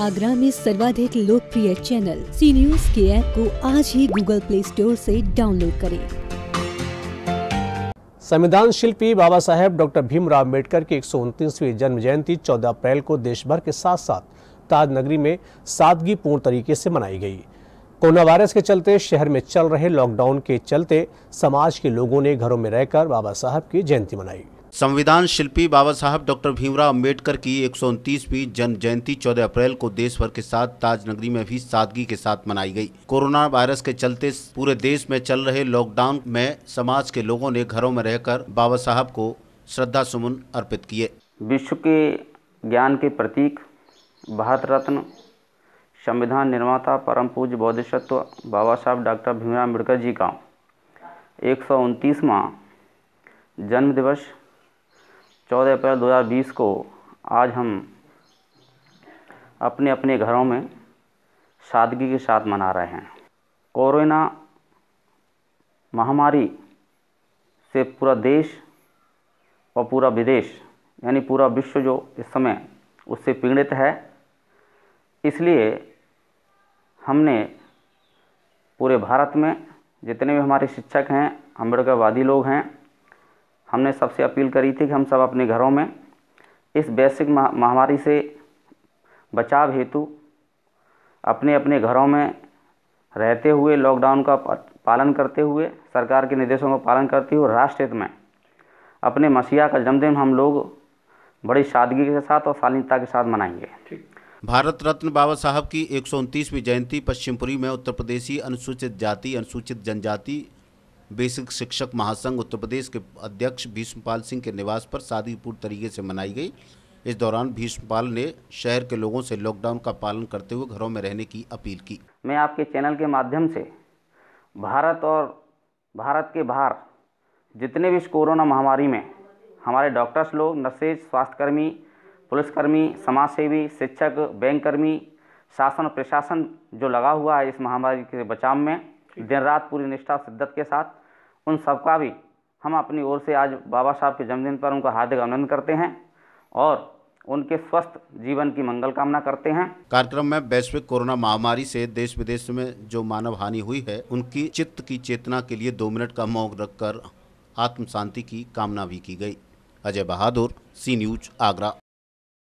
आगरा में सर्वाधिक लोकप्रिय चैनल सी न्यूज के ऐप को आज ही गूगल प्ले स्टोर से डाउनलोड करें संविधान शिल्पी बाबा साहेब डॉक्टर भीमराव अम्बेडकर की एक जन्म जयंती 14 अप्रैल को देश भर के साथ साथ ताजनगरी में सादगी पूर्ण तरीके से मनाई गई कोरोना वायरस के चलते शहर में चल रहे लॉकडाउन के चलते समाज के लोगों ने घरों में रहकर बाबा साहब की जयंती मनाई संविधान शिल्पी बाबा साहब डॉक्टर भीमराव अंबेडकर की एक सौ जन्म जयंती चौदह अप्रैल को देश भर के साथ ताजनगरी में भी सादगी के साथ मनाई गई कोरोना वायरस के चलते पूरे देश में चल रहे लॉकडाउन में समाज के लोगों ने घरों में रहकर बाबा साहब को श्रद्धा सुमन अर्पित किए विश्व के ज्ञान के प्रतीक भारत रत्न संविधान निर्माता परम पूज बौद्धत्व बाबा साहब डॉक्टर भीमराव अम्बेडकर जी का एक सौ जन्म दिवस चौदह अप्रैल 2020 को आज हम अपने अपने घरों में सादगी के साथ मना रहे हैं कोरोना महामारी से पूरा देश और पूरा विदेश यानी पूरा विश्व जो इस समय उससे पीड़ित है इसलिए हमने पूरे भारत में जितने भी हमारे शिक्षक हैं अम्बेडकरवादी लोग हैं हमने सबसे अपील करी थी कि हम सब अपने घरों में इस वैश्विक महामारी से बचाव हेतु अपने अपने घरों में रहते हुए लॉकडाउन का पालन करते हुए सरकार के निर्देशों का पालन करते हुए राष्ट्रहित में अपने मसीहा का जन्मदिन हम लोग बड़ी सादगी के साथ और शालीनता के साथ मनाएंगे भारत रत्न बाबा साहब की एक जयंती पश्चिमपुरी में उत्तर प्रदेशी अनुसूचित जाति अनुसूचित जनजाति बेसिक शिक्षक महासंघ उत्तर प्रदेश के अध्यक्ष भीष्मपाल सिंह के निवास पर शादीपूर्ण तरीके से मनाई गई इस दौरान भीष्मपाल ने शहर के लोगों से लॉकडाउन का पालन करते हुए घरों में रहने की अपील की मैं आपके चैनल के माध्यम से भारत और भारत के बाहर जितने भी इस कोरोना महामारी में हमारे डॉक्टर्स लोग नर्सेज स्वास्थ्यकर्मी पुलिसकर्मी समाजसेवी शिक्षक बैंककर्मी शासन और प्रशासन जो लगा हुआ है इस महामारी के बचाव में दिन रात पूरी निष्ठा शिद्दत के साथ उन सबका भी हम अपनी ओर से आज बाबा साहब के जन्मदिन पर उनका हार्दिक अभिनंदन करते हैं और उनके स्वस्थ जीवन की मंगल कामना करते हैं कार्यक्रम में वैश्विक कोरोना महामारी से देश विदेश में जो मानव हानि हुई है उनकी चित्त की चेतना के लिए दो मिनट का मौन रखकर आत्म शांति की कामना भी की गई अजय बहादुर सी न्यूज आगरा